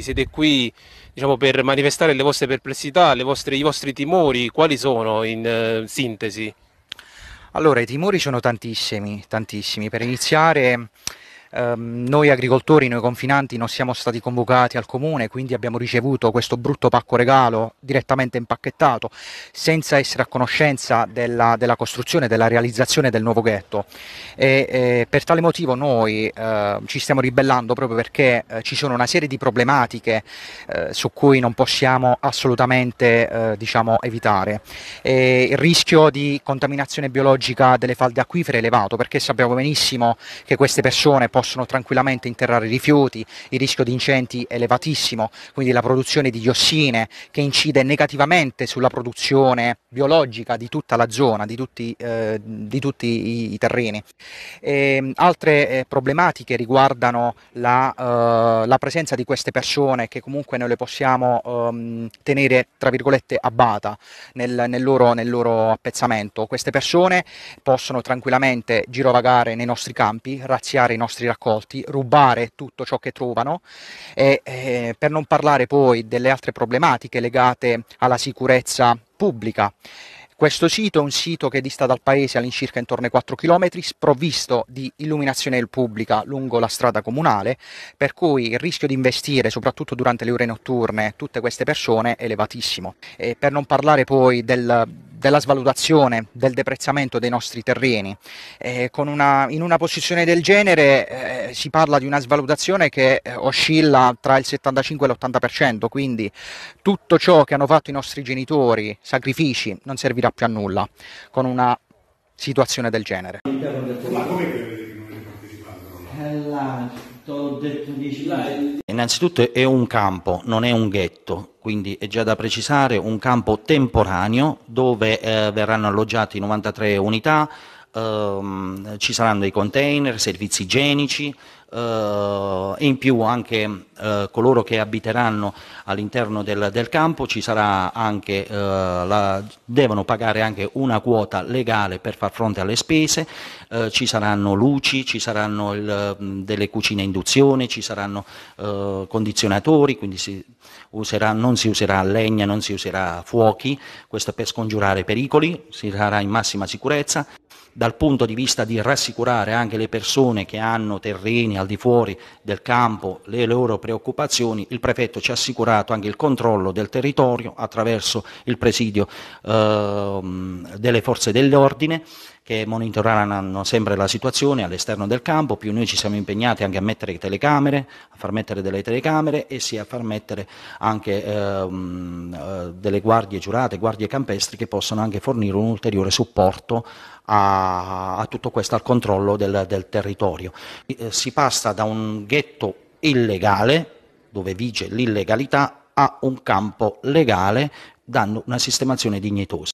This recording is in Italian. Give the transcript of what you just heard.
siete qui diciamo, per manifestare le vostre perplessità, le vostre, i vostri timori, quali sono in eh, sintesi? Allora, i timori sono tantissimi, tantissimi. Per iniziare Ehm, noi agricoltori, noi confinanti non siamo stati convocati al comune, quindi abbiamo ricevuto questo brutto pacco regalo direttamente impacchettato, senza essere a conoscenza della, della costruzione, della realizzazione del nuovo ghetto. E, e per tale motivo noi eh, ci stiamo ribellando proprio perché eh, ci sono una serie di problematiche eh, su cui non possiamo assolutamente eh, diciamo, evitare. E il rischio di contaminazione biologica delle falde acquifere è elevato perché sappiamo benissimo che queste persone possono tranquillamente interrare i rifiuti, il rischio di incendi è elevatissimo, quindi la produzione di diossine che incide negativamente sulla produzione biologica di tutta la zona, di tutti, eh, di tutti i, i, terreni. E, ehm, altre eh, problematiche riguardano la, eh, la, presenza di queste persone che comunque noi le possiamo ehm, tenere tra virgolette a bata nel, nel, loro, nel loro appezzamento. Queste persone possono tranquillamente girovagare nei nostri campi, razziare i nostri raccolti, rubare tutto ciò che trovano e eh, per non parlare poi delle altre problematiche legate alla sicurezza pubblica. Questo sito è un sito che dista dal paese all'incirca intorno ai 4 km, sprovvisto di illuminazione pubblica lungo la strada comunale, per cui il rischio di investire, soprattutto durante le ore notturne, tutte queste persone è elevatissimo. E per non parlare poi del, della svalutazione, del deprezzamento dei nostri terreni. Eh, una, in una posizione del genere eh, si parla di una svalutazione che eh, oscilla tra il 75 e l'80%, quindi tutto ciò che hanno fatto i nostri genitori, sacrifici, non servirà più a nulla con una situazione del genere. Ma come crede che non è partecipato? No? Eh, Innanzitutto è un campo, non è un ghetto, quindi è già da precisare un campo temporaneo dove eh, verranno alloggiate 93 unità, Ehm, ci saranno i container, servizi igienici eh, e in più anche eh, coloro che abiteranno all'interno del, del, campo anche, eh, la, devono pagare anche una quota legale per far fronte alle spese, ci saranno luci, ci saranno il, delle cucine a induzione, ci saranno condizionatori, quindi si userà, non si userà legna, non si userà fuochi, questo per scongiurare pericoli, si sarà in massima sicurezza dal punto di vista di rassicurare anche le persone che hanno terreni al di fuori del campo, le loro preoccupazioni, il prefetto ci ha assicurato anche il controllo del territorio attraverso il presidio eh, delle forze dell'ordine che monitoreranno sempre la situazione all'esterno del campo, più noi ci siamo impegnati anche a mettere telecamere, a far mettere delle telecamere e sì a far mettere anche ehm, eh, delle guardie giurate, guardie campestri che possono anche fornire un ulteriore supporto a, a tutto questo, al controllo del, del territorio. Eh, si passa da un ghetto illegale, dove vige l'illegalità, a un campo legale, dando una sistemazione dignitosa.